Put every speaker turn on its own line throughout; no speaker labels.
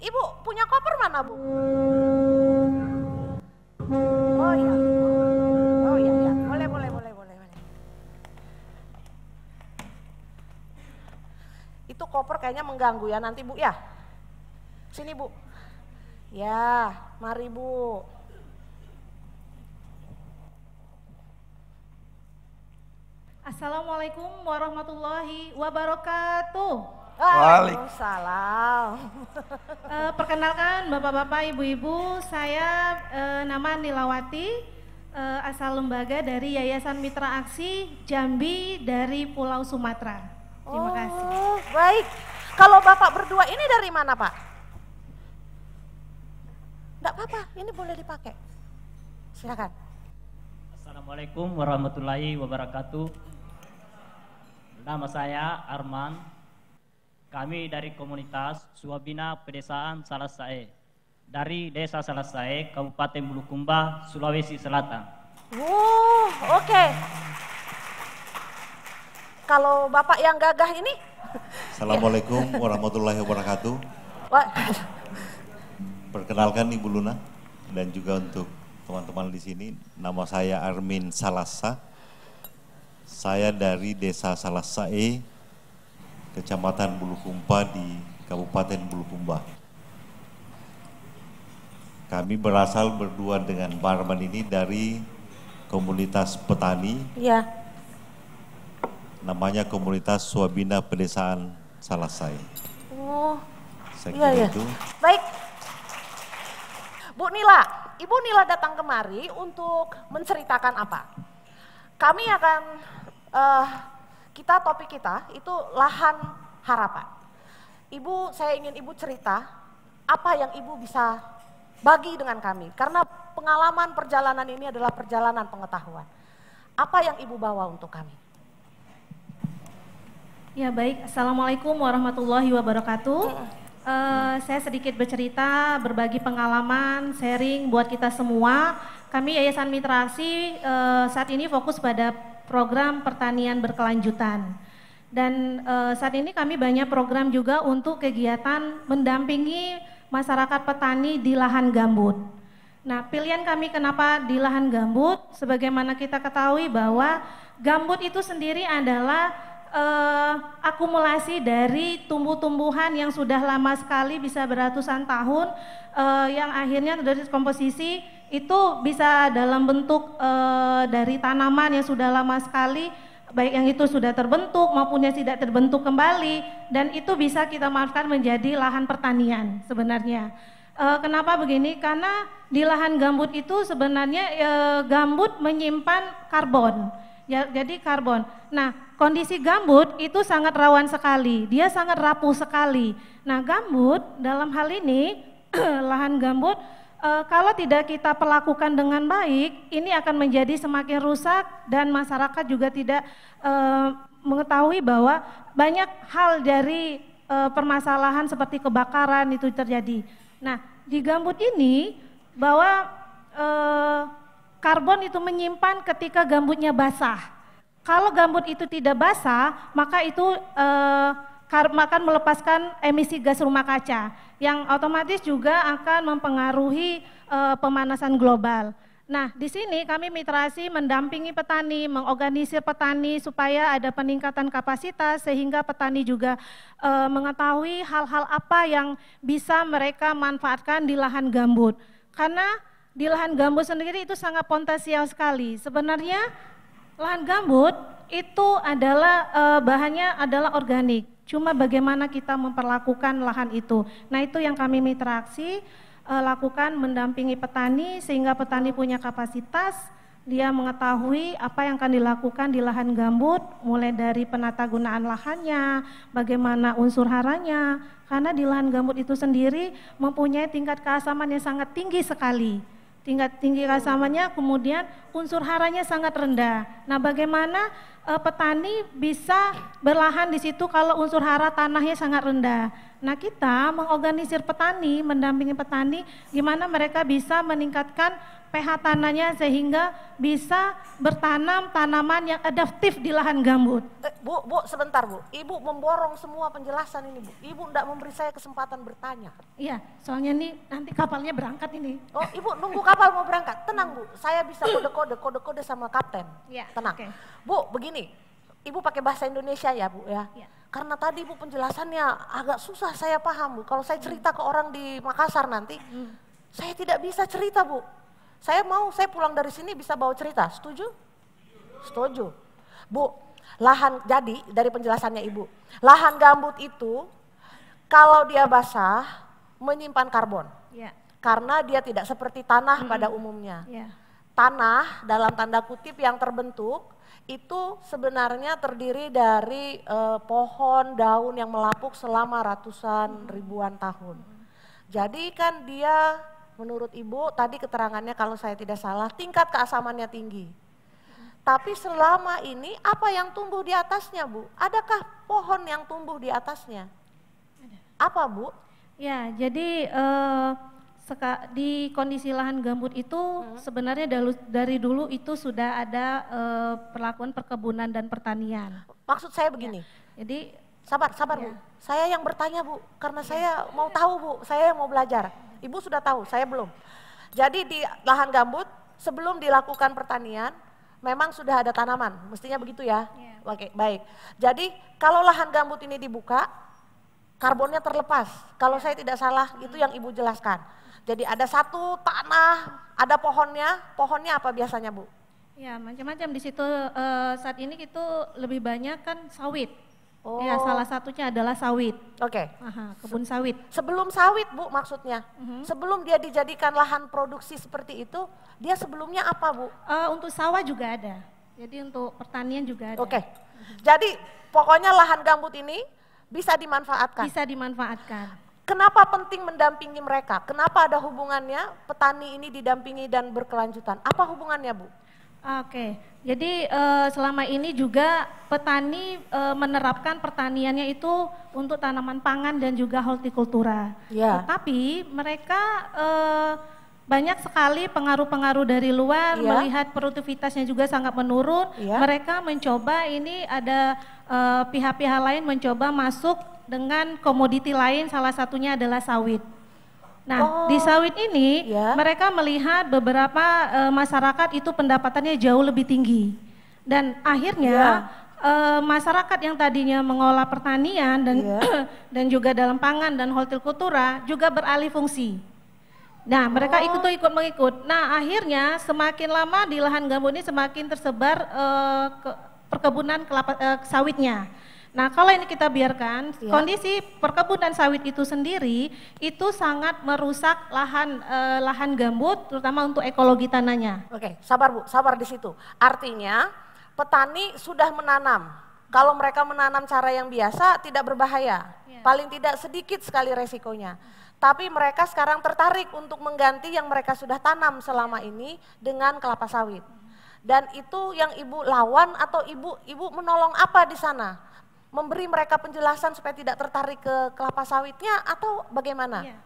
Ibu punya koper mana bu?
Oh iya, oh iya, iya. boleh boleh boleh boleh boleh. Itu koper kayaknya mengganggu ya nanti bu ya. Sini bu. Ya, mari bu.
Assalamualaikum warahmatullahi wabarakatuh. Waalaikumsalam. Uh, perkenalkan Bapak-bapak, Ibu-ibu, saya uh, nama Nilawati, uh, asal lembaga dari Yayasan Mitra Aksi Jambi dari Pulau Sumatera. Terima oh, kasih. baik. Kalau
Bapak berdua ini dari mana, Pak? Enggak apa-apa, ini boleh dipakai. Silakan.
Assalamualaikum warahmatullahi wabarakatuh. Nama saya Arman kami dari komunitas Suwabina Pedesaan Salasae dari Desa Salasae, Kabupaten Bulukumba, Sulawesi Selatan. Wow, oke. Okay.
Kalau Bapak yang gagah ini.
Assalamualaikum warahmatullahi wabarakatuh. Perkenalkan Ibu Luna dan juga untuk teman-teman di sini, nama saya Armin Salasa. Saya dari Desa Salasae, Kecamatan Bulukumba di Kabupaten Bulukumba. Kami berasal berdua dengan Barman ini dari komunitas petani. Ya. Namanya komunitas Swabina Pedesaan Salasai. Oh. iya, iya. itu.
Baik. Bu Nila, Ibu Nila datang kemari untuk menceritakan apa? Kami akan uh, kita topik kita itu lahan harapan. Ibu, saya ingin Ibu cerita apa yang Ibu bisa bagi dengan kami karena pengalaman perjalanan ini adalah perjalanan pengetahuan. Apa yang Ibu bawa untuk kami?
Ya baik, Assalamualaikum warahmatullahi wabarakatuh. Uh, saya sedikit bercerita, berbagi pengalaman, sharing buat kita semua. Kami Yayasan Mitrasi uh, saat ini fokus pada program pertanian berkelanjutan. Dan e, saat ini kami banyak program juga untuk kegiatan mendampingi masyarakat petani di lahan gambut. Nah, pilihan kami kenapa di lahan gambut, sebagaimana kita ketahui bahwa gambut itu sendiri adalah e, akumulasi dari tumbuh-tumbuhan yang sudah lama sekali, bisa beratusan tahun, e, yang akhirnya dari komposisi itu bisa dalam bentuk e, dari tanaman yang sudah lama sekali, baik yang itu sudah terbentuk maupun yang tidak terbentuk kembali, dan itu bisa kita manfaatkan menjadi lahan pertanian sebenarnya. E, kenapa begini? Karena di lahan gambut itu sebenarnya e, gambut menyimpan karbon. Ya, jadi karbon. Nah, kondisi gambut itu sangat rawan sekali. Dia sangat rapuh sekali. Nah, gambut dalam hal ini lahan gambut e, kalau tidak kita perlakukan dengan baik, ini akan menjadi semakin rusak dan masyarakat juga tidak e, mengetahui bahwa banyak hal dari e, permasalahan seperti kebakaran itu terjadi. Nah, di gambut ini bahwa e, karbon itu menyimpan ketika gambutnya basah. Kalau gambut itu tidak basah, maka itu e, akan melepaskan emisi gas rumah kaca yang otomatis juga akan mempengaruhi e, pemanasan global. Nah, di sini kami mitrasi mendampingi petani, mengorganisir petani supaya ada peningkatan kapasitas sehingga petani juga e, mengetahui hal-hal apa yang bisa mereka manfaatkan di lahan gambut. Karena di lahan gambut sendiri itu sangat potensial sekali. Sebenarnya lahan gambut itu adalah e, bahannya adalah organik. Cuma bagaimana kita memperlakukan lahan itu. Nah itu yang kami mitraksi uh, eh, lakukan mendampingi petani sehingga petani punya kapasitas dia mengetahui apa yang akan dilakukan di lahan gambut mulai dari penata gunaan lahannya, bagaimana unsur haranya karena di lahan gambut itu sendiri mempunyai tingkat keasaman yang sangat tinggi sekali. Tingkat tinggi keasamannya kemudian unsur haranya sangat rendah. Nah, bagaimana Eh, petani bisa berlahan di situ kalau unsur hara tanahnya sangat rendah. Nah kita mengorganisir petani, mendampingi petani, gimana mereka bisa meningkatkan pH tanahnya sehingga bisa bertanam tanaman yang adaptif di
lahan gambut. Eh, bu, bu, sebentar bu, ibu memborong semua penjelasan ini bu. Ibu tidak memberi saya kesempatan bertanya. Iya, soalnya nih nanti kapalnya berangkat ini. Oh, ibu nunggu kapal mau berangkat. Tenang bu, saya bisa kode-kode, kode-kode sama kapten. Iya. Tenang. Okay. Bu, begini, ibu pakai bahasa Indonesia ya bu ya. Iya. karena tadi Bu penjelasannya agak susah saya paham Bu. Kalau saya cerita ke orang di Makassar nanti, hmm. saya tidak bisa cerita Bu. Saya mau, saya pulang dari sini bisa bawa cerita, setuju? Setuju. Bu, lahan jadi dari penjelasannya Ibu, lahan gambut itu kalau dia basah menyimpan karbon. Ya. Karena dia tidak seperti tanah -hmm. pada umumnya. Ya. Tanah dalam tanda kutip yang terbentuk itu sebenarnya terdiri dari eh, pohon daun yang melapuk selama ratusan ribuan tahun. Jadi kan dia Menurut Ibu, tadi keterangannya kalau saya tidak salah, tingkat keasamannya tinggi. Tapi selama ini apa yang tumbuh di atasnya, Bu? Adakah pohon yang tumbuh di atasnya? Apa, Bu? Ya,
jadi eh, di kondisi lahan gambut itu hmm. sebenarnya dari, dari dulu itu sudah ada eh, perlakuan perkebunan
dan pertanian. Maksud saya ya. begini. Ya, jadi sabar, sabar, ya. Bu. Saya yang bertanya, Bu, karena ya. saya mau tahu, Bu. Saya yang mau belajar. Ibu sudah tahu, saya belum. Jadi di lahan gambut sebelum dilakukan pertanian memang sudah ada tanaman, mestinya begitu ya. Yeah. Oke, baik. Jadi kalau lahan gambut ini dibuka, karbonnya terlepas. Kalau iya. saya tidak salah, hmm. itu yang Ibu jelaskan. Jadi ada satu tanah, ada pohonnya. Pohonnya apa biasanya, Bu? Ya, macam-macam di situ e, saat ini itu lebih banyak kan sawit. Ya, oh. Ya, salah satunya adalah sawit. Oke. Okay. kebun sawit. Sebelum sawit, Bu, maksudnya. Uh mhm. -huh. Sebelum dia dijadikan lahan produksi seperti itu, dia sebelumnya apa, Bu? Uh, untuk sawah juga ada. Jadi untuk pertanian juga ada. Oke. Okay. Uh -huh. Jadi, pokoknya lahan gambut ini bisa dimanfaatkan. Bisa dimanfaatkan. Kenapa penting mendampingi mereka? Kenapa ada hubungannya petani ini didampingi dan berkelanjutan? Apa hubungannya, Bu? Oke, jadi eh, selama ini
juga petani eh, menerapkan pertaniannya itu untuk tanaman pangan dan juga hortikultura. Ya. Tapi mereka eh, banyak sekali pengaruh-pengaruh dari luar, ya. melihat produktivitasnya juga sangat menurun. Ya. Mereka mencoba ini ada pihak-pihak lain mencoba masuk dengan komoditi lain, salah satunya adalah sawit. Nah, oh. di sawit ini ya. mereka melihat beberapa e, masyarakat itu pendapatannya jauh lebih tinggi. Dan akhirnya ya. e, masyarakat yang tadinya mengolah pertanian dan ya. dan juga dalam pangan dan hortikultura juga beralih fungsi. Nah, mereka oh. ikut ikut mengikut. Nah, akhirnya semakin lama di lahan gambut ini semakin tersebar e, ke, perkebunan kelapa e, sawitnya. Nah, kalau ini kita biarkan, ya. kondisi perkebunan sawit itu sendiri itu sangat merusak lahan eh, lahan gambut terutama
untuk ekologi tanahnya. Oke, sabar Bu, sabar di situ. Artinya petani sudah menanam. Kalau mereka menanam cara yang biasa tidak berbahaya. Ya. Paling tidak sedikit sekali resikonya. Tapi mereka sekarang tertarik untuk mengganti yang mereka sudah tanam selama ini dengan kelapa sawit. Dan itu yang ibu lawan atau ibu ibu menolong apa di sana? memberi mereka penjelasan supaya tidak tertarik ke kelapa sawitnya atau bagaimana? Ya.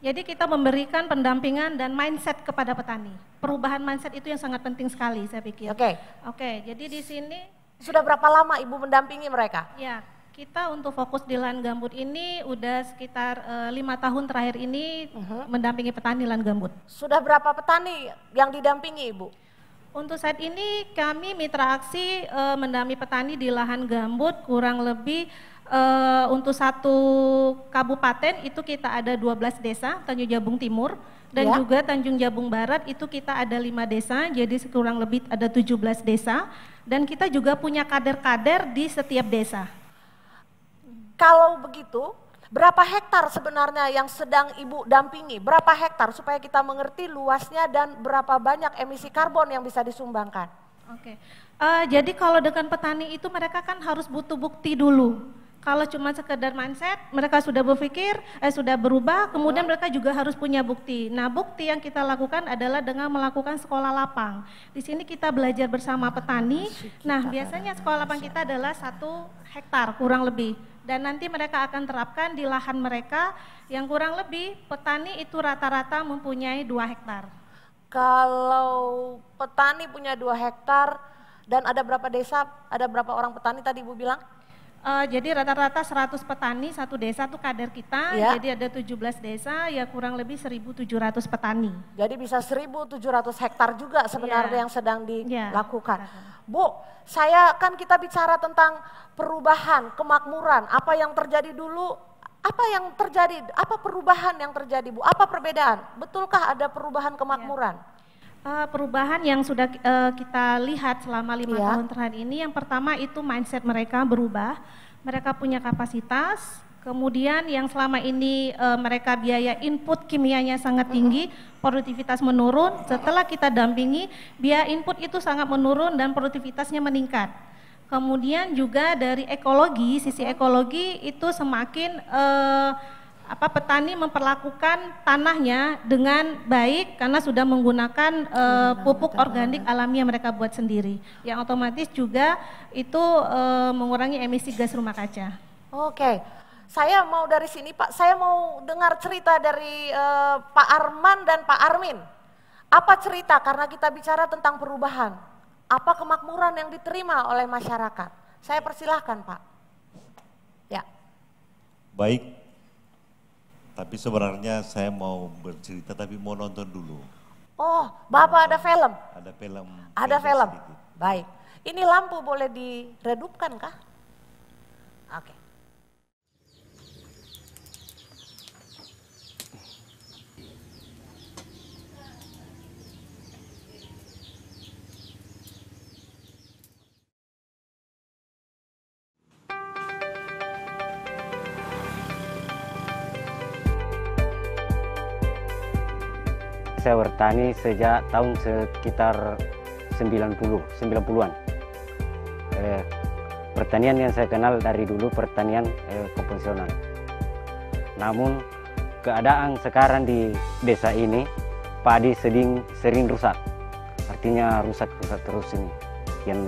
Jadi kita memberikan pendampingan dan mindset kepada
petani. Perubahan mindset itu yang sangat penting sekali saya pikir. Oke. Okay. Oke, okay, jadi di sini sudah berapa lama Ibu mendampingi mereka? Iya, kita untuk fokus di lahan gambut ini udah sekitar eh, lima e, tahun terakhir ini uh mhm. -huh. mendampingi petani lahan gambut. Sudah berapa petani yang didampingi Ibu? Untuk saat ini kami mitra aksi e, mendami petani di lahan gambut kurang lebih e, untuk satu kabupaten itu kita ada 12 desa Tanjung Jabung Timur dan ya. juga Tanjung Jabung Barat itu kita ada lima desa jadi kurang lebih ada 17 desa dan kita juga punya
kader-kader di setiap desa. Kalau begitu Berapa hektar sebenarnya yang sedang Ibu dampingi? Berapa hektar supaya kita mengerti luasnya dan berapa banyak emisi karbon yang bisa disumbangkan? Oke. Okay. Uh, eh, jadi kalau dengan
petani itu mereka kan harus butuh bukti dulu. Kalau cuma sekedar mindset, mereka sudah berpikir, eh, sudah berubah, kemudian mereka juga harus punya bukti. Nah, bukti yang kita lakukan adalah dengan melakukan sekolah lapang. Di sini kita belajar bersama petani. Nah, kan biasanya sekolah lapang kita adalah satu hektar kurang lebih dan nanti mereka akan terapkan di lahan mereka yang kurang lebih petani itu rata-rata mempunyai dua hektar.
Kalau petani punya dua hektar dan ada berapa desa, ada berapa orang petani tadi Ibu bilang? Uh, jadi rata-rata 100 petani satu desa tuh kader
kita. Ya. Jadi ada 17 desa ya kurang lebih 1.700 petani. Jadi bisa 1.700
hektar juga iya. sebenarnya ya. yang sedang iya, dilakukan. Ya. Bu, saya kan kita bicara tentang perubahan, kemakmuran, apa yang terjadi dulu, apa yang terjadi, apa perubahan yang terjadi Bu? Apa perbedaan? Betulkah ada perubahan kemakmuran? Ya.
Uh, perubahan yang sudah uh, kita lihat selama lima yeah. tahun terakhir ini, yang pertama itu mindset mereka berubah, mereka punya kapasitas, kemudian yang selama ini uh, mereka biaya input kimianya sangat tinggi, produktivitas menurun. Setelah kita dampingi, biaya input itu sangat menurun dan produktivitasnya meningkat. Kemudian juga dari ekologi, sisi iya. ekologi itu semakin uh, apa petani memperlakukan tanahnya dengan baik karena sudah menggunakan uh, pupuk organik alami yang mereka buat sendiri yang otomatis juga itu uh, mengurangi emisi gas rumah kaca.
Oke. Saya mau dari sini Pak, saya mau dengar cerita dari uh, Pak Arman dan Pak Armin. Apa cerita karena kita bicara tentang perubahan? Apa kemakmuran yang diterima oleh masyarakat? Saya persilahkan Pak. Ya.
Baik, tapi sebenarnya saya mau bercerita tapi mau nonton dulu.
Oh, Bapak ada film?
Ada film. Ada film.
Sedikit. Baik. Ini lampu boleh diredupkan kah?
Oke. Okay. saya bertani sejak tahun sekitar 90 90-an. Eh,
pertanian yang saya kenal dari dulu pertanian eh, konvensional.
Namun keadaan sekarang di desa ini padi sering sering rusak. Artinya rusak-rusak terus ini. Yang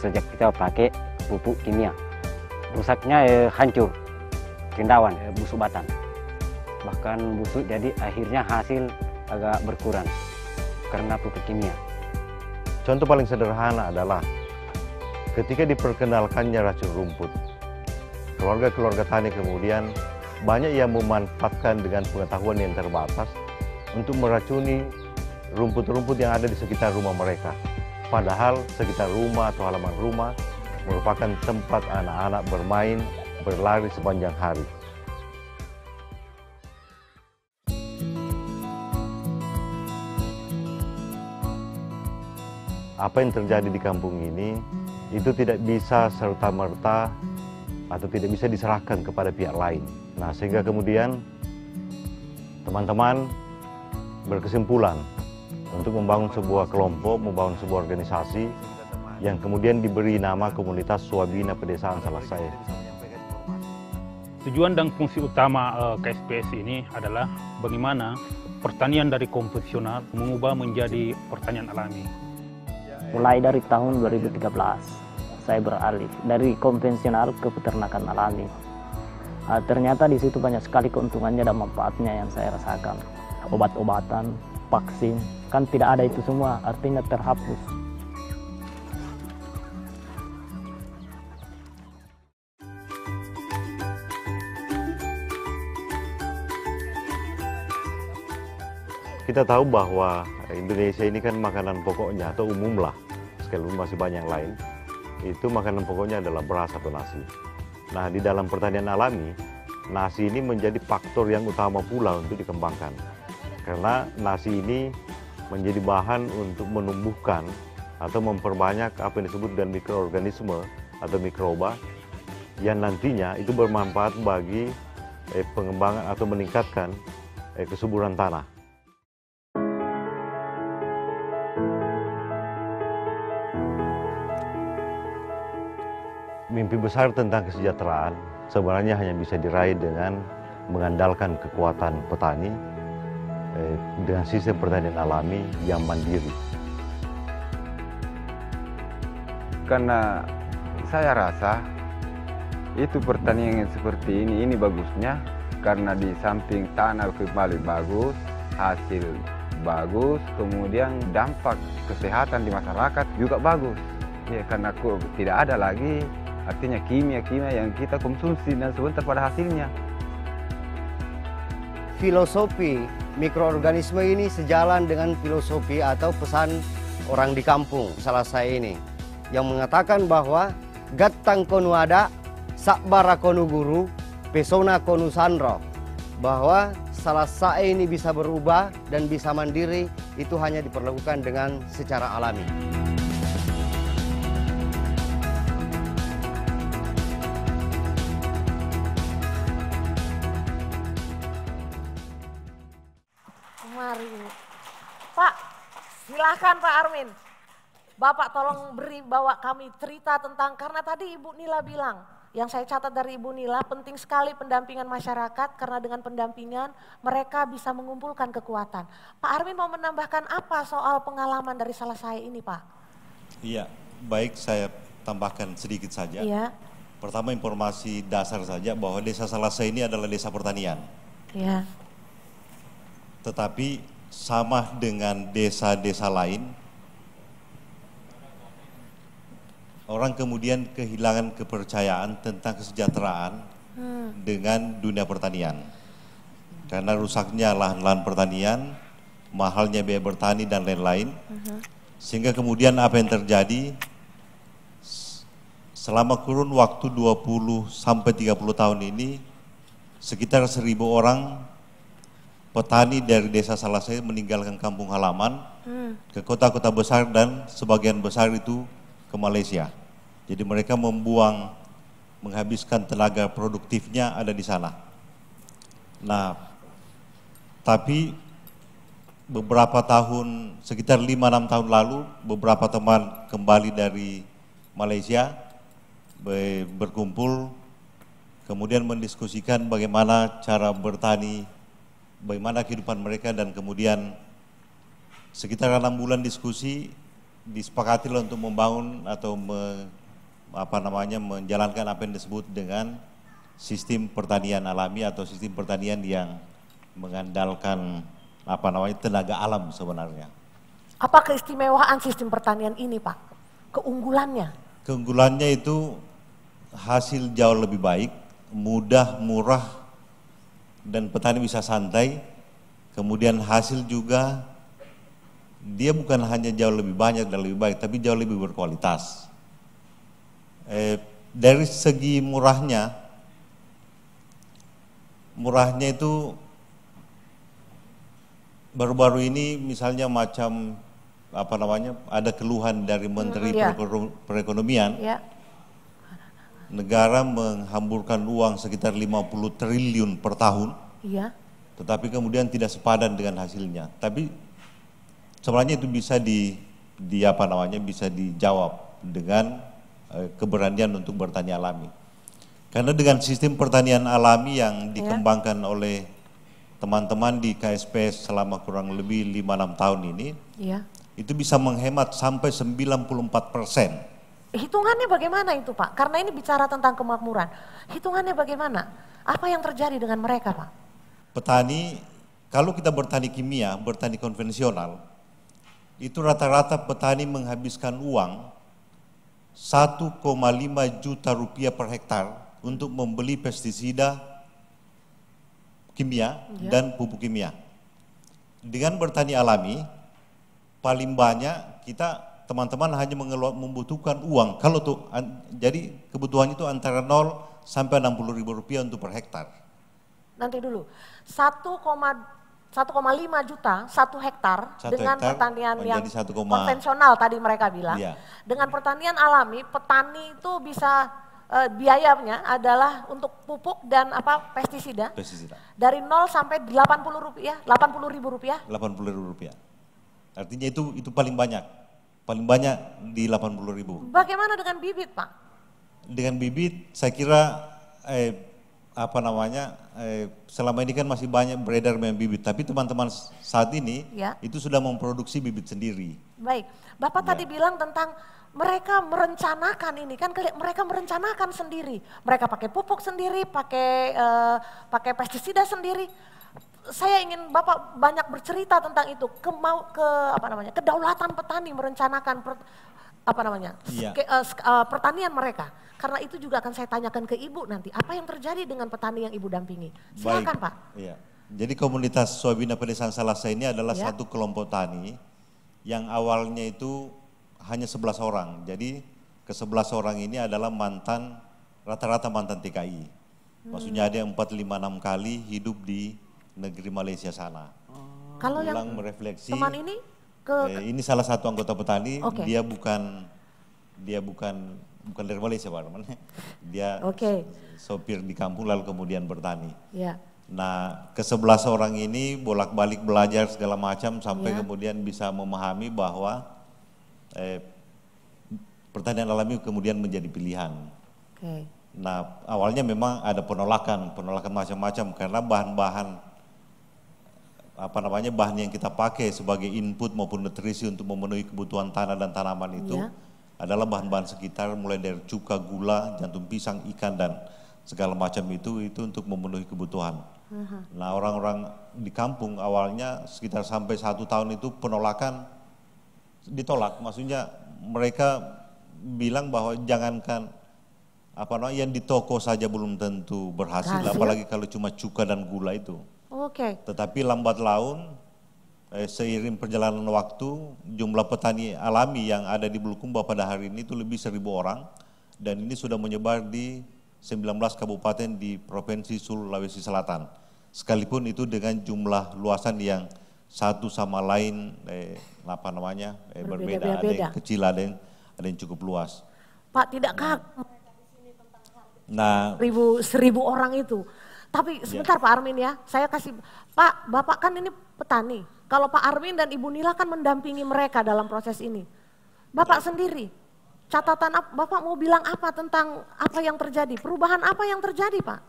sejak kita pakai pupuk kimia. Rusaknya eh, hancur, cendawan, eh, busuk batang. Bahkan busuk jadi akhirnya hasil agak berkurang karena pupuk kimia. Contoh paling sederhana adalah ketika diperkenalkannya racun rumput, keluarga-keluarga tani kemudian banyak yang memanfaatkan dengan pengetahuan yang terbatas untuk meracuni rumput-rumput yang ada di sekitar rumah mereka. Padahal sekitar rumah atau halaman rumah merupakan tempat anak-anak bermain, berlari sepanjang hari. apa yang terjadi di kampung ini itu tidak bisa serta-merta atau tidak bisa diserahkan kepada pihak lain. Nah, sehingga kemudian teman-teman berkesimpulan untuk membangun sebuah kelompok, membangun sebuah organisasi yang kemudian diberi nama komunitas Suabina Pedesaan Selesai. Tujuan dan fungsi utama eh, KSPS ini adalah bagaimana pertanian dari konvensional mengubah menjadi pertanian alami.
Mulai dari tahun 2013, saya beralih dari konvensional ke peternakan alami. Uh, ternyata di situ banyak sekali keuntungannya dan manfaatnya yang saya rasakan. Obat-obatan, vaksin, kan tidak ada itu semua, artinya terhapus.
Kita tahu bahwa Indonesia ini kan makanan pokoknya atau umum lah Lalu masih banyak yang lain itu makanan pokoknya adalah beras atau nasi nah di dalam pertanian alami nasi ini menjadi faktor yang utama pula untuk dikembangkan karena nasi ini menjadi bahan untuk menumbuhkan atau memperbanyak apa yang disebut dengan mikroorganisme atau mikroba yang nantinya itu bermanfaat bagi eh, pengembangan atau meningkatkan eh, kesuburan tanah. mimpi besar tentang kesejahteraan sebenarnya hanya bisa diraih dengan mengandalkan kekuatan petani eh, dengan sistem pertanian alami yang mandiri. Karena
saya rasa itu pertanian yang seperti ini, ini bagusnya karena di samping tanah kembali bagus, hasil bagus, kemudian dampak kesehatan di masyarakat juga bagus. Ya, karena aku tidak ada lagi artinya kimia-kimia yang kita konsumsi dan sebentar pada hasilnya.
Filosofi mikroorganisme ini sejalan dengan filosofi atau pesan orang di kampung salah saya ini yang mengatakan bahwa gatang konu ada, sakbara konu guru, pesona konu sandro. Bahwa salah saya ini bisa berubah dan bisa mandiri itu hanya diperlakukan dengan secara alami.
silakan Pak Armin. Bapak tolong beri bawa kami cerita tentang karena tadi Ibu Nila bilang yang saya catat dari Ibu Nila penting sekali pendampingan masyarakat karena dengan pendampingan mereka bisa mengumpulkan kekuatan. Pak Armin mau menambahkan apa soal pengalaman dari salah saya ini Pak?
Iya, baik saya tambahkan sedikit saja. Iya. Pertama informasi dasar saja bahwa desa Salasa ini adalah desa pertanian. Iya. Tetapi sama dengan desa-desa lain. Orang kemudian kehilangan kepercayaan tentang kesejahteraan hmm. dengan dunia pertanian. Karena rusaknya lahan-lahan pertanian, mahalnya biaya bertani dan lain-lain. Uh-huh. Sehingga kemudian apa yang terjadi selama kurun waktu 20 sampai 30 tahun ini sekitar seribu orang petani dari desa Salasai meninggalkan kampung halaman hmm. ke kota-kota besar dan sebagian besar itu ke Malaysia. Jadi mereka membuang, menghabiskan tenaga produktifnya ada di sana. Nah, tapi beberapa tahun, sekitar 5-6 tahun lalu, beberapa teman kembali dari Malaysia berkumpul, kemudian mendiskusikan bagaimana cara bertani bagaimana kehidupan mereka dan kemudian sekitar enam bulan diskusi disepakati untuk membangun atau me, apa namanya menjalankan apa yang disebut dengan sistem pertanian alami atau sistem pertanian yang mengandalkan apa namanya tenaga alam sebenarnya.
Apa keistimewaan sistem pertanian ini, Pak? Keunggulannya?
Keunggulannya itu hasil jauh lebih baik, mudah, murah, dan petani bisa santai. Kemudian hasil juga dia bukan hanya jauh lebih banyak dan lebih baik, tapi jauh lebih berkualitas. Eh, dari segi murahnya, murahnya itu baru-baru ini misalnya macam apa namanya ada keluhan dari Menteri hmm, ya. Perekonomian. Ya negara menghamburkan uang sekitar 50 triliun per tahun. Iya. Tetapi kemudian tidak sepadan dengan hasilnya. Tapi sebenarnya itu bisa di, di apa namanya bisa dijawab dengan eh, keberanian untuk bertani alami. Karena dengan sistem pertanian alami yang iya. dikembangkan oleh teman-teman di KSP selama kurang lebih 5-6 tahun ini, ya. itu bisa menghemat sampai 94 persen
Hitungannya bagaimana itu Pak? Karena ini bicara tentang kemakmuran. Hitungannya bagaimana? Apa yang terjadi dengan mereka Pak?
Petani, kalau kita bertani kimia, bertani konvensional, itu rata-rata petani menghabiskan uang 1,5 juta rupiah per hektar untuk membeli pestisida kimia iya. dan pupuk kimia. Dengan bertani alami, paling banyak kita teman-teman hanya membutuhkan uang. Kalau tuh jadi kebutuhan itu antara 0 sampai 60 ribu rupiah untuk per hektar.
Nanti dulu, 1,5 juta satu hektar dengan hektar pertanian yang konvensional tadi mereka bilang. Iya. Dengan pertanian alami, petani itu bisa eh, biayanya adalah untuk pupuk dan apa pestisida. Pestisida. Dari 0 sampai 80 rupiah, 80 ribu rupiah.
80 ribu rupiah. Artinya itu itu paling banyak Paling banyak di 80 ribu.
Bagaimana dengan bibit Pak?
Dengan bibit saya kira eh, apa namanya eh, selama ini kan masih banyak beredar dengan bibit tapi teman-teman saat ini ya. itu sudah memproduksi bibit sendiri.
Baik, Bapak ya. tadi bilang tentang mereka merencanakan ini kan mereka merencanakan sendiri. Mereka pakai pupuk sendiri, pakai eh, pakai pestisida sendiri saya ingin Bapak banyak bercerita tentang itu ke mau ke apa namanya kedaulatan petani merencanakan per, apa namanya iya. ke, uh, eh, uh, eh, pertanian mereka karena itu juga akan saya tanyakan ke ibu nanti apa yang terjadi dengan petani yang ibu dampingi silakan pak
iya. jadi komunitas Swabina Pedesaan Salasa ini adalah iya. satu kelompok tani yang awalnya itu hanya sebelas orang jadi ke sebelas orang ini adalah mantan rata-rata mantan TKI maksudnya hmm. ada yang enam kali hidup di negeri Malaysia sana.
Oh. Kalau Ulang yang
merefleksi teman ini ke eh, ini salah satu anggota petani, okay. dia bukan dia bukan bukan dari Malaysia Pak Arman. Dia okay. sopir di kampung lalu kemudian bertani. Yeah. Nah, ke sebelas orang ini bolak-balik belajar segala macam sampai yeah. kemudian bisa memahami bahwa eh, pertanian alami kemudian menjadi pilihan. Okay. Nah, awalnya memang ada penolakan, penolakan macam-macam karena bahan-bahan apa namanya bahan yang kita pakai sebagai input maupun nutrisi untuk memenuhi kebutuhan tanah dan tanaman itu ya. adalah bahan-bahan sekitar mulai dari cuka, gula, jantung pisang, ikan dan segala macam itu itu untuk memenuhi kebutuhan. Aha. Nah orang-orang di kampung awalnya sekitar sampai satu tahun itu penolakan ditolak, maksudnya mereka bilang bahwa jangankan apa namanya yang di toko saja belum tentu berhasil, apalagi kalau cuma cuka dan gula itu. Oke. Okay. Tetapi lambat laun eh, seiring perjalanan waktu jumlah petani alami yang ada di Bulukumba pada hari ini itu lebih seribu orang dan ini sudah menyebar di 19 kabupaten di Provinsi Sulawesi Selatan. Sekalipun itu dengan jumlah luasan yang satu sama lain eh, apa namanya eh, berbeda, berbeda. ada yang kecil ada yang ada yang cukup luas.
Pak tidak nah,
Nah, seribu, seribu
orang itu tapi iya. sebentar ya. Pak Armin ya, saya kasih Pak, Bapak kan ini petani. Kalau Pak Armin dan Ibu Nila kan mendampingi mereka dalam proses ini. Bapak ya. sendiri, catatan Bapak mau bilang apa tentang apa yang terjadi? Perubahan apa yang terjadi, Pak?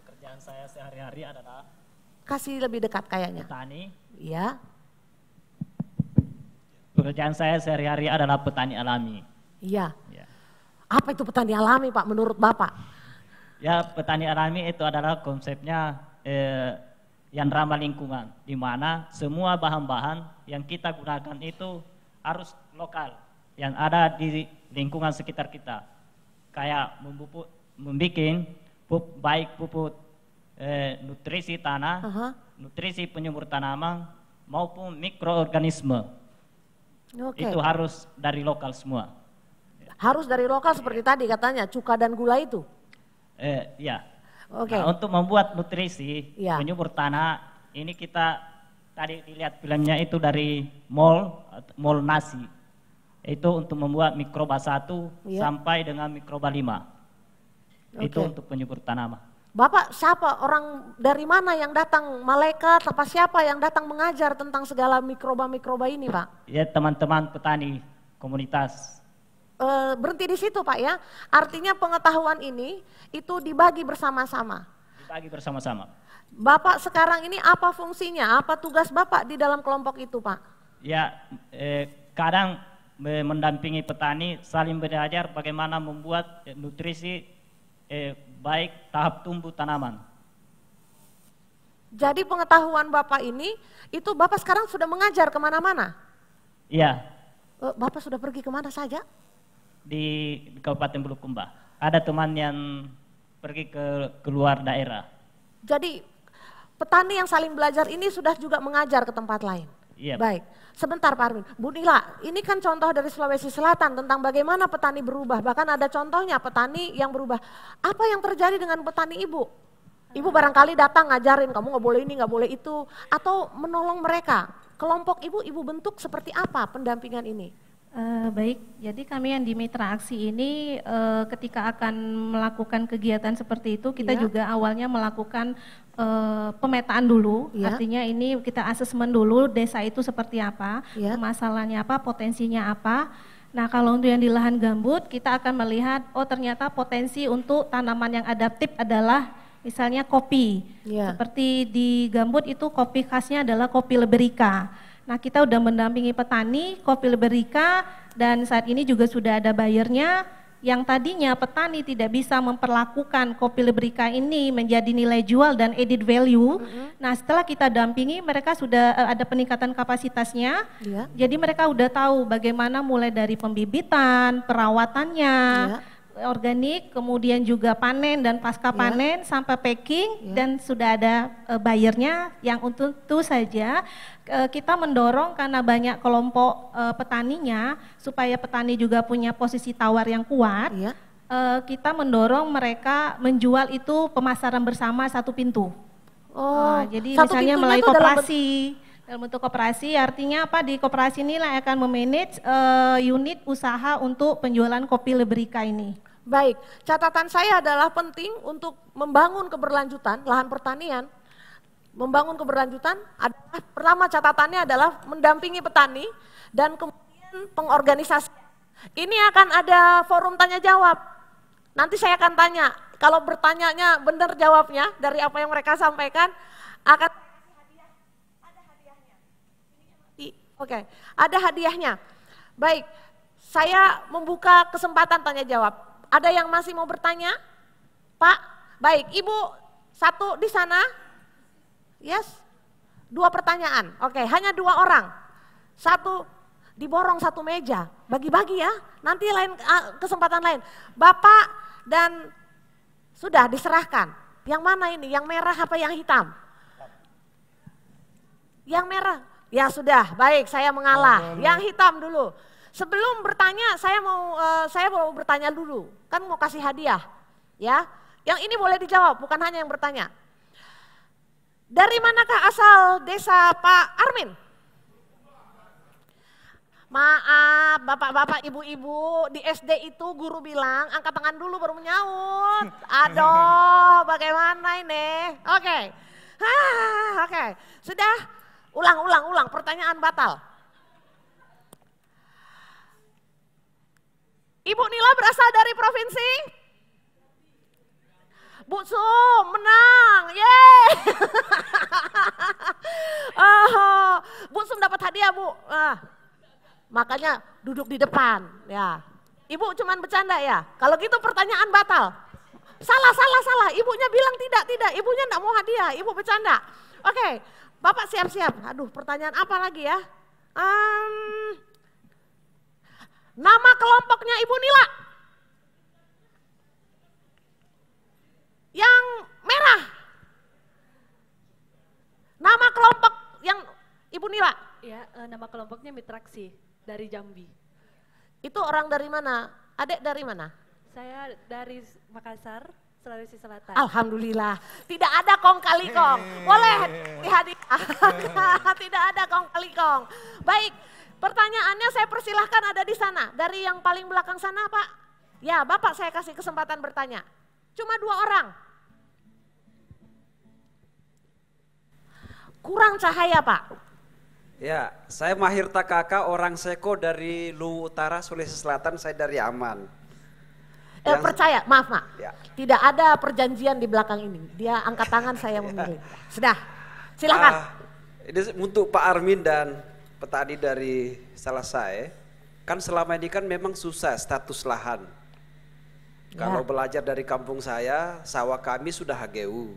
Pekerjaan saya sehari-hari adalah
kasih lebih dekat kayaknya. Petani.
Iya. Pekerjaan saya sehari-hari adalah petani alami.
Iya. Ya. Apa itu petani alami, Pak? Menurut Bapak?
Ya, petani alami itu adalah konsepnya eh, yang ramah lingkungan, di mana semua bahan-bahan yang kita gunakan itu harus lokal, yang ada di lingkungan sekitar kita. Kayak membuat, membuat pup, baik pupuk eh, nutrisi tanah, uh -huh. nutrisi penyumbur tanaman, maupun mikroorganisme. Okay. Itu harus dari lokal semua.
Harus dari lokal seperti tadi katanya, cuka dan gula itu?
Eh, ya. Oke. Okay. Nah, untuk membuat nutrisi ya. menyubur tanah ini kita tadi dilihat filmnya itu dari mol mol nasi. Itu untuk membuat mikroba satu ya. sampai dengan mikroba lima, Okay. Itu untuk penyubur tanaman.
Bapak siapa orang dari mana yang datang malaikat apa siapa yang datang mengajar tentang segala mikroba-mikroba ini pak?
Ya teman-teman petani komunitas
Eh, berhenti di situ Pak ya. Artinya pengetahuan ini itu dibagi bersama-sama.
Dibagi bersama-sama.
Bapak sekarang ini apa fungsinya, apa tugas Bapak di dalam kelompok itu Pak?
Ya, eh, kadang eh, mendampingi petani saling belajar bagaimana membuat eh, nutrisi eh, baik tahap tumbuh tanaman.
Jadi pengetahuan Bapak ini, itu Bapak sekarang sudah mengajar kemana-mana?
Iya. Bapak
sudah pergi kemana saja?
di Kabupaten Bulukumba. Ada teman yang pergi ke keluar daerah.
Jadi petani yang saling belajar ini sudah juga mengajar ke tempat lain. Yep. Iya. Baik. Sebentar Pak Armin, Bu Nila, ini kan contoh dari Sulawesi Selatan tentang bagaimana petani berubah. Bahkan ada contohnya petani yang berubah. Apa yang terjadi dengan petani ibu? Ibu barangkali datang ngajarin kamu nggak boleh ini nggak boleh itu atau menolong mereka. Kelompok ibu ibu bentuk seperti apa pendampingan ini? Uh, baik, jadi kami yang di mitra aksi ini uh, ketika
akan melakukan kegiatan seperti itu kita ya. juga awalnya melakukan uh, pemetaan dulu. Ya. Artinya ini kita asesmen dulu desa itu seperti apa, ya. masalahnya apa, potensinya apa. Nah, kalau untuk yang di lahan gambut kita akan melihat oh ternyata potensi untuk tanaman yang adaptif adalah misalnya kopi. Ya. Seperti di gambut itu kopi khasnya adalah kopi leberika. Nah, kita sudah mendampingi petani kopi Liberica dan saat ini juga sudah ada bayarnya yang tadinya petani tidak bisa memperlakukan kopi Liberica ini menjadi nilai jual dan added value. Mm -hmm. Nah, setelah kita dampingi mereka sudah eh, ada peningkatan kapasitasnya. Yeah. Jadi mereka sudah tahu bagaimana mulai dari pembibitan, perawatannya. Yeah organik, kemudian juga panen dan pasca ya. panen ya. sampai packing ya. dan sudah ada e, eh, bayarnya yang untuk itu saja e, kita mendorong karena banyak kelompok e, petaninya supaya petani juga punya posisi tawar yang kuat. Ya. E, kita mendorong mereka menjual itu pemasaran bersama satu pintu. Oh, nah, jadi misalnya melalui koperasi. Dalam bentuk koperasi artinya apa? Di koperasi inilah akan memanage uh, unit usaha untuk penjualan kopi Lebrika ini. Baik,
catatan saya adalah penting untuk membangun keberlanjutan lahan pertanian. Membangun keberlanjutan adalah pertama catatannya adalah mendampingi petani dan kemudian pengorganisasi. Ini akan ada forum tanya jawab. Nanti saya akan tanya, kalau bertanyanya benar jawabnya dari apa yang mereka sampaikan akan Oke, ada hadiahnya. Baik, saya membuka kesempatan tanya jawab. Ada yang masih mau bertanya? Pak, baik, Ibu satu di sana. Yes, dua pertanyaan. Oke, hanya dua orang. Satu diborong satu meja, bagi-bagi ya. Nanti lain eh, kesempatan lain. Bapak dan sudah diserahkan. Yang mana ini? Yang merah apa yang hitam? Yang merah. Ya sudah, baik saya mengalah. Yang hitam dulu. Sebelum bertanya, saya mau uh, saya mau bertanya dulu. Kan mau kasih hadiah. Ya. Yang ini boleh dijawab, bukan hanya yang bertanya. Dari manakah asal desa Pak Armin? Maaf bapak-bapak, ibu-ibu, di SD itu guru bilang angkat tangan dulu baru menyaut. Aduh, bagaimana ini? Oke. Okay. Ah, oke, okay. sudah Ulang, ulang, ulang, pertanyaan batal. Ibu Nila berasal dari provinsi? Bu Sum menang, yeay. oh, Bu Sum dapat hadiah Bu. Ah, makanya duduk di depan ya. Ibu cuman bercanda ya. Kalau gitu pertanyaan batal. Salah, salah, salah. Ibunya bilang tidak, tidak. Ibunya enggak mau hadiah, ibu bercanda. Oke, okay. Bapak siap-siap. Aduh, pertanyaan apa lagi ya? Um, nama kelompoknya Ibu Nila. Yang merah. Nama kelompok yang Ibu Nila. Ya, nama kelompoknya Mitraksi dari Jambi. Itu orang dari mana? Adik dari mana?
Saya dari
Makassar. Sulawesi Selatan. Alhamdulillah, tidak ada kong kali kong. Boleh dihadiah. tidak ada kong kali kong. Baik, pertanyaannya saya persilahkan ada di sana. Dari yang paling belakang sana Pak. Ya Bapak saya kasih kesempatan bertanya. Cuma dua orang. Kurang cahaya Pak.
Ya, saya Mahir Takaka, orang Seko dari Luwu Utara, Sulawesi Selatan, saya dari Aman
eh, percaya, maaf Mak. Ya. Tidak ada perjanjian di belakang ini. Dia angkat tangan saya memilih. Ya. Sudah. Silakan. Uh,
ini untuk Pak Armin dan petani dari Selesai. Kan selama ini kan memang susah status lahan. Ya. Kalau belajar dari kampung saya, sawah kami sudah HGU.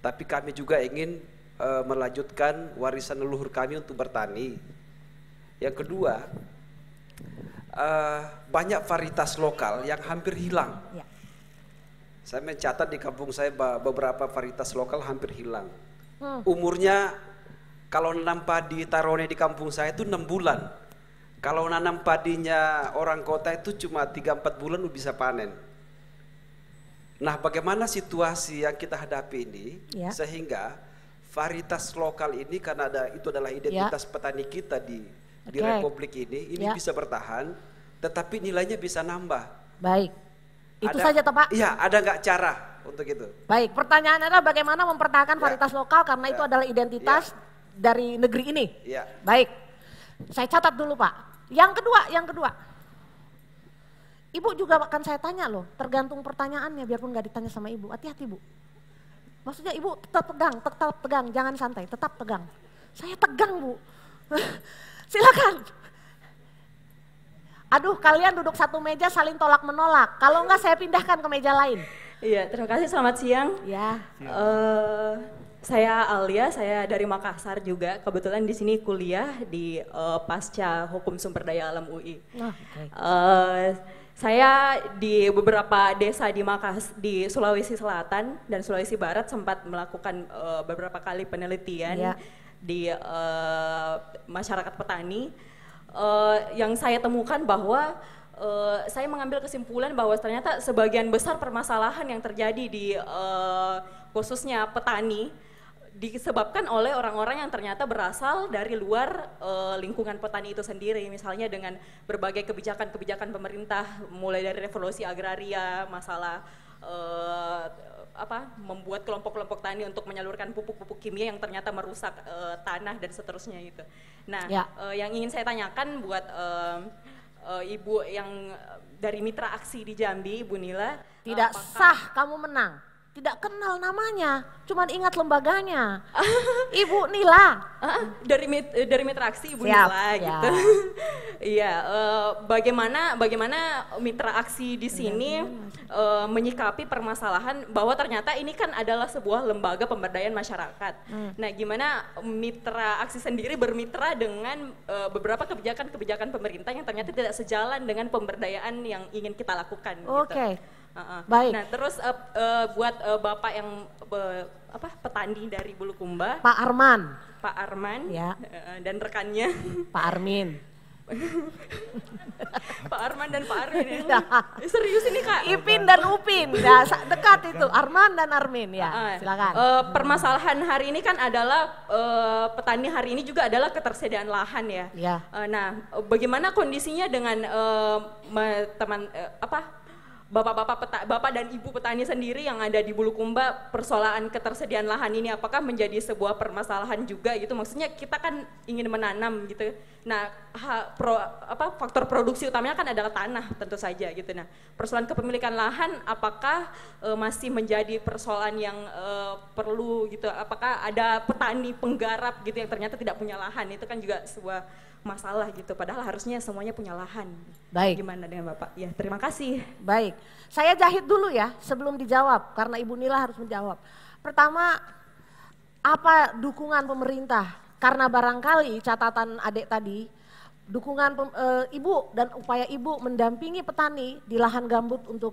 Tapi kami juga ingin uh, melanjutkan warisan leluhur kami untuk bertani. Yang kedua, uh, banyak varietas lokal yang hampir hilang. Ya. Saya mencatat di kampung saya beberapa varietas lokal hampir hilang.
Hmm. Umurnya
kalau nanam padi tarone di kampung saya itu enam bulan. Kalau nanam padinya orang kota itu cuma 3 empat bulan udah bisa panen. Nah bagaimana situasi yang kita hadapi ini ya. sehingga varietas lokal ini karena ada, itu adalah ya. identitas ya. petani kita di okay. di republik ini ini ya. bisa bertahan tetapi nilainya bisa nambah. Baik. Itu ada, saja Pak. Iya, ada nggak cara untuk itu?
Baik, pertanyaan adalah bagaimana mempertahankan ya. varietas lokal karena ya. itu adalah identitas ya. dari negeri ini. Ya. Baik. Saya catat dulu Pak. Yang kedua, yang kedua. Ibu juga akan saya tanya loh, tergantung pertanyaannya biarpun nggak ditanya sama ibu. Hati-hati Bu. Maksudnya ibu tetap tegang, tetap tegang, jangan santai, tetap tegang. Saya tegang Bu. silakan. Aduh, kalian duduk satu meja saling tolak menolak. Kalau enggak saya pindahkan
ke meja lain. Iya, terima kasih. Selamat siang. Ya. Uh, saya Alia, saya dari Makassar juga. Kebetulan di sini kuliah di uh, pasca hukum sumber daya alam UI. Oh, uh, saya di beberapa desa di Makas di Sulawesi Selatan dan Sulawesi Barat sempat melakukan uh, beberapa kali penelitian. Yeah di uh, masyarakat petani uh, yang saya temukan bahwa uh, saya mengambil kesimpulan bahwa ternyata sebagian besar permasalahan yang terjadi di uh, khususnya petani disebabkan oleh orang-orang yang ternyata berasal dari luar uh, lingkungan petani itu sendiri misalnya dengan berbagai kebijakan-kebijakan pemerintah mulai dari revolusi agraria masalah uh, apa membuat kelompok-kelompok tani untuk menyalurkan pupuk-pupuk kimia yang ternyata merusak e, tanah dan seterusnya itu. Nah, ya. e, yang ingin saya tanyakan buat e, e, ibu yang dari mitra aksi di Jambi, Ibu Nila, tidak apakah, sah kamu menang.
Tidak kenal namanya, cuman ingat lembaganya.
Ibu Nila. Ah, ah, dari mit, eh, dari Mitra Aksi Ibu Siap, Nila ya. gitu. Iya, uh, bagaimana bagaimana Mitra Aksi di iya, sini uh, menyikapi permasalahan bahwa ternyata ini kan adalah sebuah lembaga pemberdayaan masyarakat. Hmm. Nah, gimana Mitra Aksi sendiri bermitra dengan uh, beberapa kebijakan-kebijakan pemerintah yang ternyata tidak sejalan dengan pemberdayaan yang ingin kita lakukan gitu? Oke. Okay. Gitu uh Baik. Nah, terus uh, uh, buat uh, Bapak yang uh, apa petani dari Bulukumba, Pak Arman. Pak Arman ya. Uh, dan rekannya Pak Armin. Pak Arman dan Pak Armin. Ya. Iya. Serius ini Kak? Ipin dan Upin. Ya, dekat itu Arman dan Armin ya. Silakan. Uh, permasalahan hari ini kan adalah uh, petani hari ini juga adalah ketersediaan lahan ya. ya. Uh, nah, bagaimana kondisinya dengan uh, teman uh, apa bapak-bapak peta, bapak dan ibu petani sendiri yang ada di Bulukumba persoalan ketersediaan lahan ini apakah menjadi sebuah permasalahan juga gitu maksudnya kita kan ingin menanam gitu nah ha, pro, apa faktor produksi utamanya kan adalah tanah tentu saja gitu nah persoalan kepemilikan lahan apakah e, masih menjadi persoalan yang e, perlu gitu apakah ada petani penggarap gitu yang ternyata tidak punya lahan itu kan juga sebuah masalah gitu. Padahal harusnya semuanya punya lahan. Baik. Gimana dengan Bapak? Ya, terima kasih. Baik. Saya jahit
dulu ya sebelum dijawab karena Ibu Nila harus menjawab. Pertama, apa dukungan pemerintah? Karena barangkali catatan adik tadi, dukungan e, ibu dan upaya ibu mendampingi petani di lahan gambut untuk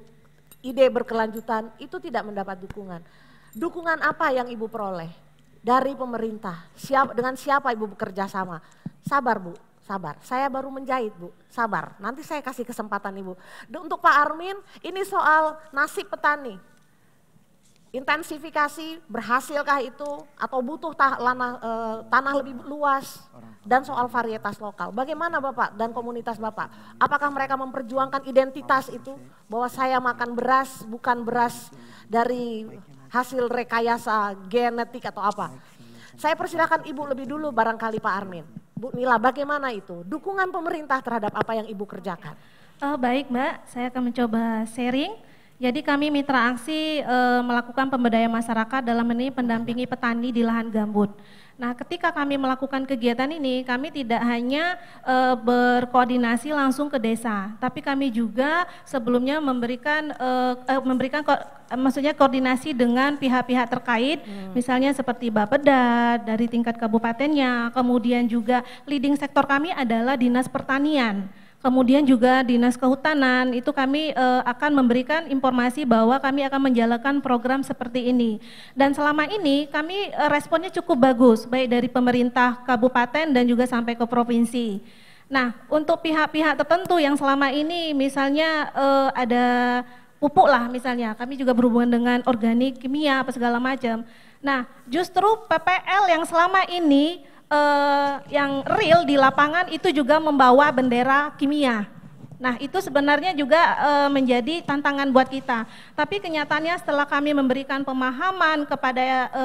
ide berkelanjutan itu tidak mendapat dukungan. Dukungan apa yang ibu peroleh? dari pemerintah. Siap, dengan siapa Ibu bekerja sama? Sabar Bu, sabar. Saya baru menjahit Bu, sabar. Nanti saya kasih kesempatan Ibu. Untuk Pak Armin, ini soal nasib petani. Intensifikasi, berhasilkah itu? Atau butuh tanah, eh, e, tanah lebih luas? Dan soal varietas lokal. Bagaimana Bapak dan komunitas Bapak? Apakah mereka memperjuangkan identitas itu? Bahwa saya makan beras, bukan beras dari hasil rekayasa genetik atau apa. Saya persilahkan Ibu lebih dulu barangkali Pak Armin. Bu Nila, bagaimana itu? Dukungan pemerintah terhadap apa yang Ibu kerjakan? Oh, baik Mbak, saya akan mencoba sharing.
Jadi kami mitra aksi e, melakukan pemberdayaan masyarakat dalam ini pendampingi petani di lahan gambut. Nah, ketika kami melakukan kegiatan ini, kami tidak hanya e, berkoordinasi langsung ke desa, tapi kami juga sebelumnya memberikan e, e, memberikan ko, e, maksudnya koordinasi dengan pihak-pihak terkait, hmm. misalnya seperti Bapeda dari tingkat kabupatennya, kemudian juga leading sektor kami adalah Dinas Pertanian. Kemudian juga Dinas Kehutanan itu kami e, akan memberikan informasi bahwa kami akan menjalankan program seperti ini. Dan selama ini kami eh, responnya cukup bagus baik dari pemerintah kabupaten dan juga sampai ke provinsi. Nah, untuk pihak-pihak tertentu yang selama ini misalnya e, ada pupuk lah misalnya, kami juga berhubungan dengan organik, kimia apa segala macam. Nah, justru PPL yang selama ini uh, yang real di lapangan itu juga membawa bendera kimia. Nah, itu sebenarnya juga e, menjadi tantangan buat kita. Tapi kenyataannya setelah kami memberikan pemahaman kepada e,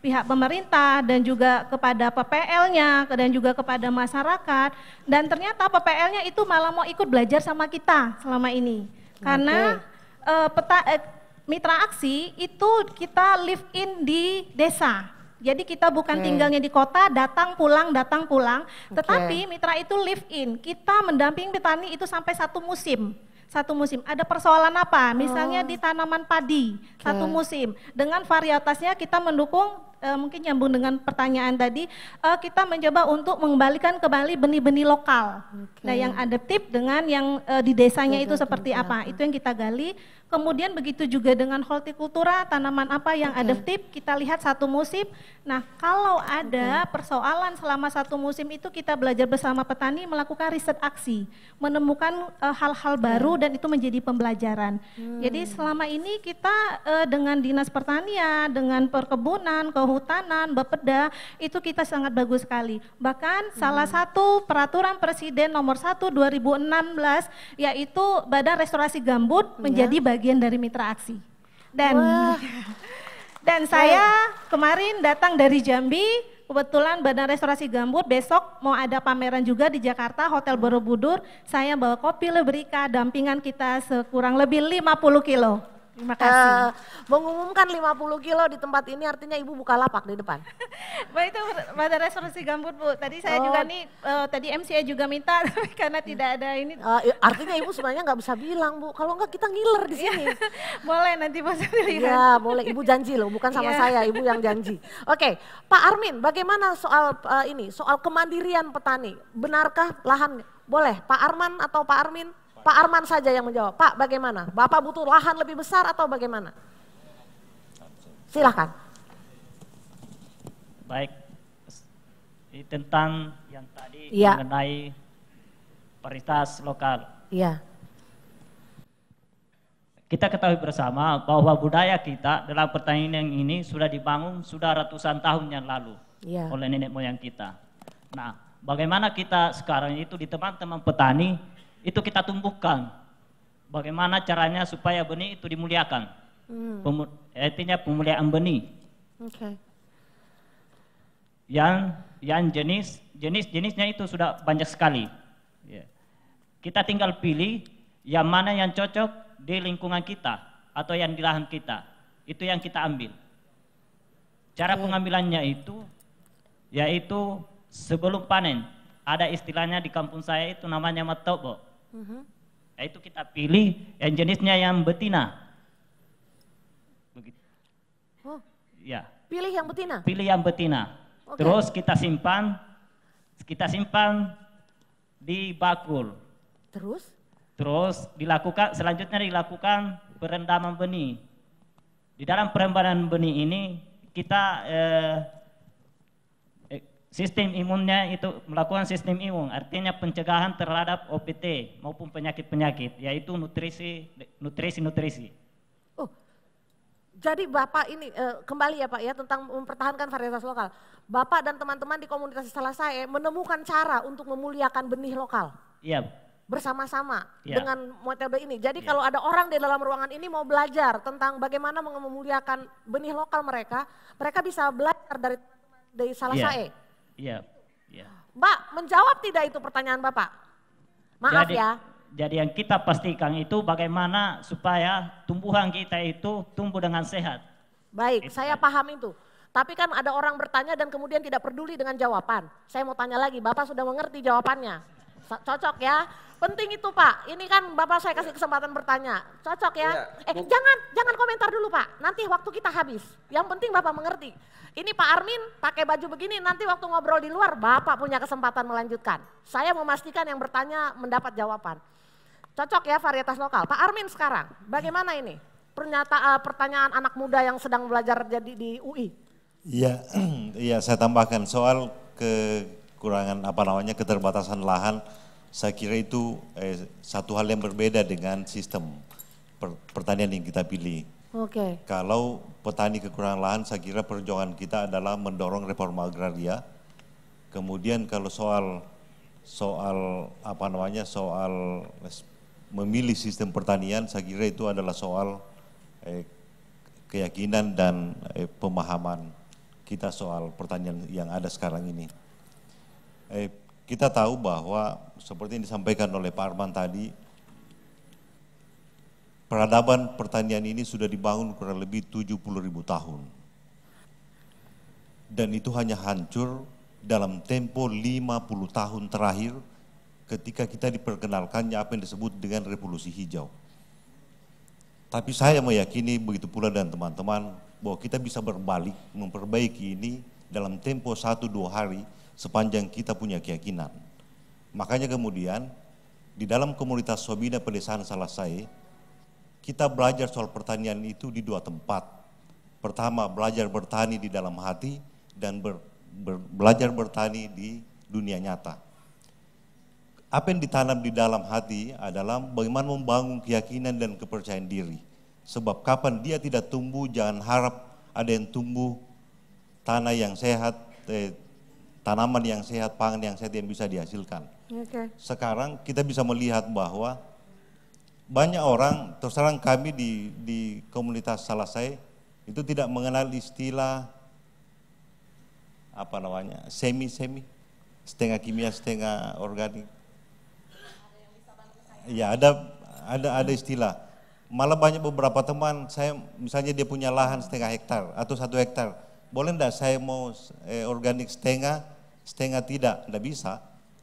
pihak pemerintah dan juga kepada PPL-nya dan juga kepada masyarakat dan ternyata PPL-nya itu malah mau ikut belajar sama kita selama ini. Karena e, peta e, mitra aksi itu kita live in di desa. Jadi kita bukan okay. tinggalnya di kota, datang pulang, datang pulang. Tetapi mitra itu live in. Kita mendampingi petani itu sampai satu musim satu musim. Ada persoalan apa? Misalnya oh. di tanaman padi okay. satu musim. Dengan varietasnya kita mendukung uh, mungkin nyambung dengan pertanyaan tadi, uh, kita mencoba untuk mengembalikan kembali benih-benih lokal. Okay. Nah, yang adaptif dengan yang uh, di desanya itu seperti itu apa? Itu yang kita gali. Kemudian begitu juga dengan hortikultura, tanaman apa yang okay. adaptif, kita lihat satu musim. Nah, kalau ada okay. persoalan selama satu musim itu kita belajar bersama petani melakukan riset aksi, menemukan hal-hal uh, baru okay. dan itu menjadi pembelajaran. Hmm. Jadi selama ini kita uh, dengan Dinas Pertanian, dengan perkebunan, ke kehutanan, bepeda, itu kita sangat bagus sekali. Bahkan hmm. salah satu peraturan Presiden nomor 1 2016 yaitu Badan Restorasi Gambut yeah. Oh, menjadi iya? bagian dari mitra aksi. Dan Wah. dan saya oh. kemarin datang dari Jambi kebetulan Badan Restorasi Gambut besok mau ada pameran juga di Jakarta Hotel Borobudur. Saya bawa kopi Lebrika dampingan kita sekurang lebih 50 kilo.
Terima kasih. Uh, mengumumkan 50 kilo di tempat ini artinya ibu buka lapak di depan.
Baik itu
pada resolusi gambut bu. Tadi saya oh. juga nih, uh, tadi MCA juga minta karena tidak ada ini. Uh, artinya ibu sebenarnya nggak bisa bilang bu. Kalau nggak kita ngiler di iya. sini. boleh nanti bos lihat. Ya boleh. Ibu janji loh, bukan sama yeah. saya. Ibu yang janji. Oke, okay. Pak Armin, bagaimana soal uh, ini, soal kemandirian petani? Benarkah lahan boleh Pak Arman atau Pak Armin? Pak Arman saja yang menjawab. Pak, bagaimana? Bapak butuh lahan lebih besar atau bagaimana? Silahkan.
Baik. Tentang yang tadi ya. mengenai paritas lokal. Iya. Kita ketahui bersama bahwa budaya kita dalam pertanian ini sudah dibangun sudah ratusan tahun yang lalu ya. oleh nenek moyang kita. Nah, bagaimana kita sekarang itu di teman-teman petani itu kita tumbuhkan. Bagaimana caranya supaya benih itu dimuliakan? Hmm. Pemu, artinya pemuliaan benih. Okay. Yang yang jenis jenis jenisnya itu sudah banyak sekali. Ya. Kita tinggal pilih yang mana yang cocok di lingkungan kita atau yang di lahan kita. Itu yang kita ambil. Cara pengambilannya itu yaitu sebelum panen. Ada istilahnya di kampung saya itu namanya metobo. Uh-huh. Mm-hmm. Nah, itu kita pilih yang jenisnya yang betina. Begitu. Oh. Ya. Pilih yang betina. Pilih yang betina. Okay. Terus kita simpan, kita simpan di bakul. Terus? Terus dilakukan selanjutnya dilakukan perendaman benih. Di dalam perendaman benih ini kita eh, Sistem imunnya itu melakukan sistem imun, artinya pencegahan terhadap OPT maupun penyakit-penyakit, yaitu nutrisi, nutrisi, nutrisi. Oh,
jadi Bapak ini eh, kembali ya Pak ya tentang mempertahankan varietas lokal. Bapak dan teman-teman di komunitas salah saya menemukan cara untuk memuliakan benih lokal. Iya. Bersama-sama ya. dengan metode ini. Jadi ya. kalau ada orang di dalam ruangan ini mau belajar tentang bagaimana memuliakan benih lokal mereka, mereka bisa belajar dari dari salah ya. saya
Iya. Ya.
Mbak, menjawab tidak itu pertanyaan Bapak? Maaf jadi, ya.
Jadi yang kita pastikan itu bagaimana supaya tumbuhan kita itu tumbuh dengan sehat.
Baik, itu saya paham itu. Tapi kan ada orang bertanya dan kemudian tidak peduli dengan jawaban. Saya mau tanya lagi, Bapak sudah mengerti jawabannya? Cocok ya? Penting itu Pak. Ini kan Bapak saya kasih iya. kesempatan bertanya. Cocok ya? ya. Eh, jangan jangan komentar dulu Pak. Nanti waktu kita habis. Yang penting Bapak mengerti. Ini Pak Armin pakai baju begini nanti waktu ngobrol di luar Bapak punya kesempatan melanjutkan. Saya memastikan yang bertanya mendapat jawaban. Cocok ya varietas lokal. Pak Armin sekarang, bagaimana ini? Pernyataan eh, pertanyaan anak muda yang sedang belajar jadi di UI.
Iya, iya saya tambahkan soal kekurangan apa namanya keterbatasan lahan saya kira itu eh, satu hal yang berbeda dengan sistem per, pertanian yang kita pilih. Oke. Okay. Kalau petani kekurangan lahan, saya kira perjuangan kita adalah mendorong reforma agraria. Kemudian kalau soal soal apa namanya soal memilih sistem pertanian, saya kira itu adalah soal eh, keyakinan dan eh, pemahaman kita soal pertanian yang ada sekarang ini. Eh, kita tahu bahwa seperti yang disampaikan oleh Pak Arman tadi, peradaban pertanian ini sudah dibangun kurang lebih 70 ribu tahun. Dan itu hanya hancur dalam tempo 50 tahun terakhir ketika kita diperkenalkannya apa yang disebut dengan revolusi hijau. Tapi saya meyakini begitu pula dan teman-teman bahwa kita bisa berbalik memperbaiki ini dalam tempo 1-2 hari sepanjang kita punya keyakinan. Makanya kemudian di dalam komunitas Sobina Pedesaan Salasai, kita belajar soal pertanian itu di dua tempat. Pertama, belajar bertani di dalam hati dan ber, ber, belajar bertani di dunia nyata. Apa yang ditanam di dalam hati adalah bagaimana membangun keyakinan dan kepercayaan diri. Sebab kapan dia tidak tumbuh, jangan harap ada yang tumbuh tanah yang sehat, eh, tanaman yang sehat, pangan yang sehat yang bisa dihasilkan. Okay. Sekarang kita bisa melihat bahwa banyak orang, terus terang kami di, di komunitas Salasai itu tidak mengenal istilah apa namanya semi-semi, setengah kimia, setengah organik. Ya ada ada ada istilah. Malah banyak beberapa teman saya misalnya dia punya lahan setengah hektar atau satu hektar, boleh enggak saya mau eh, organik setengah setengah tidak, tidak bisa,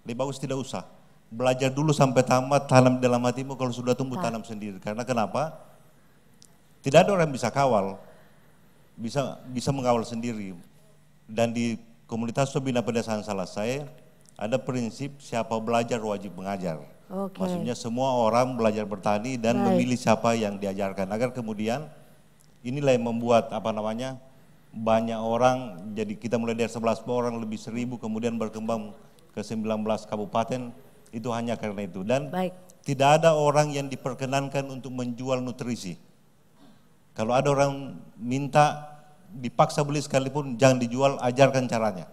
lebih bagus tidak usah. Belajar dulu sampai tamat, tanam dalam hatimu kalau sudah tumbuh nah. tanam sendiri. Karena kenapa? Tidak ada orang yang bisa kawal, bisa bisa mengawal sendiri. Dan di komunitas Sobina Pedesaan Salah saya, ada prinsip siapa belajar wajib mengajar.
Okay. Maksudnya
semua orang belajar bertani dan Baik. memilih siapa yang diajarkan agar kemudian inilah yang membuat apa namanya banyak orang, jadi kita mulai dari 11 orang lebih seribu, kemudian berkembang ke 19 kabupaten, itu hanya karena itu. Dan Baik. tidak ada orang yang diperkenankan untuk menjual nutrisi. Kalau ada orang minta dipaksa beli sekalipun, jangan dijual, ajarkan caranya.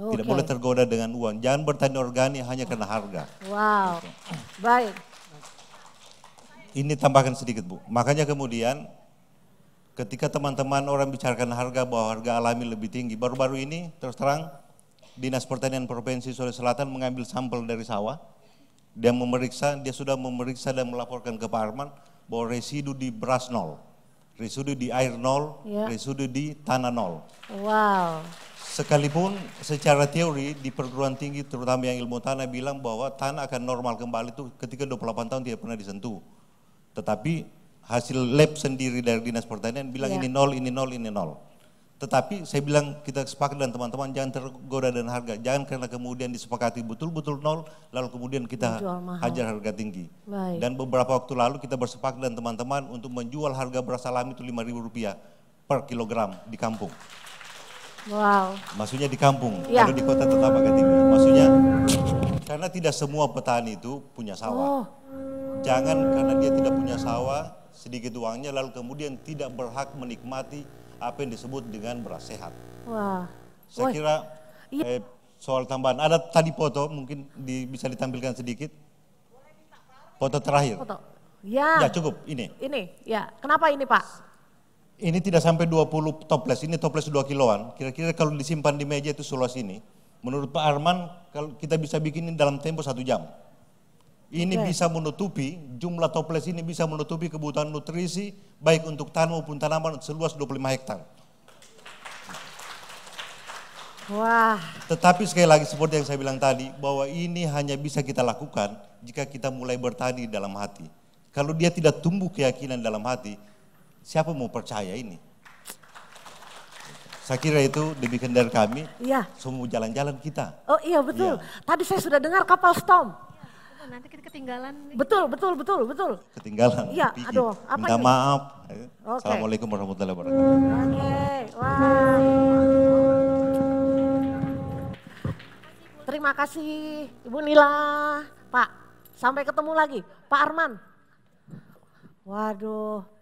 Okay. Tidak boleh tergoda dengan uang. Jangan bertani organik hanya karena harga.
Wow, gitu. baik.
Ini tambahkan sedikit Bu. Makanya kemudian ketika teman-teman orang bicarakan harga bahwa harga alami lebih tinggi, baru-baru ini terus terang Dinas Pertanian Provinsi Sulawesi Selatan mengambil sampel dari sawah, dia memeriksa, dia sudah memeriksa dan melaporkan ke Pak Arman bahwa residu di beras nol, residu di air nol, ya. residu di tanah nol.
Wow.
Sekalipun secara teori di perguruan tinggi terutama yang ilmu tanah bilang bahwa tanah akan normal kembali itu ketika 28 tahun tidak pernah disentuh. Tetapi hasil lab sendiri dari dinas pertanian bilang yeah. ini nol, ini nol, ini nol. Tetapi saya bilang kita sepakat dan teman-teman jangan tergoda dengan harga, jangan karena kemudian disepakati betul-betul nol, lalu kemudian kita hajar harga tinggi. Baik. Dan beberapa waktu lalu kita bersepakat dan teman-teman untuk menjual harga beras alami itu lima ribu rupiah per kilogram di kampung. Wow. Maksudnya di kampung, ya. kalau di kota tetap agak tinggi. Maksudnya karena tidak semua petani itu punya sawah. Oh. Jangan karena dia tidak punya sawah sedikit uangnya lalu kemudian tidak berhak menikmati apa yang disebut dengan beras sehat. Wah. Saya Woy. kira iya. eh, soal tambahan ada tadi foto mungkin di, bisa ditampilkan sedikit. Foto terakhir. Foto.
Ya. Ya cukup ini. Ini ya. Kenapa ini Pak?
Ini tidak sampai 20 toples, ini toples 2 kiloan. Kira-kira kalau disimpan di meja itu seluas ini. Menurut Pak Arman, kalau kita bisa bikin ini dalam tempo satu jam. Ini okay. bisa menutupi, jumlah toples ini bisa menutupi kebutuhan nutrisi baik untuk tanaman maupun tanaman seluas 25 hektar. Wah. Tetapi sekali lagi seperti yang saya bilang tadi bahwa ini hanya bisa kita lakukan jika kita mulai bertani dalam hati. Kalau dia tidak tumbuh keyakinan dalam hati, siapa mau percaya ini? Saya kira itu demikian dari kami. Iya. Semua jalan-jalan kita.
Oh iya betul. Ya. Tadi saya sudah dengar kapal Storm nanti kita ketinggalan. Betul, betul, betul, betul. Ketinggalan. Iya, aduh, apa Minta ini? maaf. Okay. Assalamualaikum
warahmatullahi wabarakatuh. Oke, okay.
wah. Terima kasih Ibu Nila, Pak.
Sampai ketemu lagi. Pak Arman. Waduh,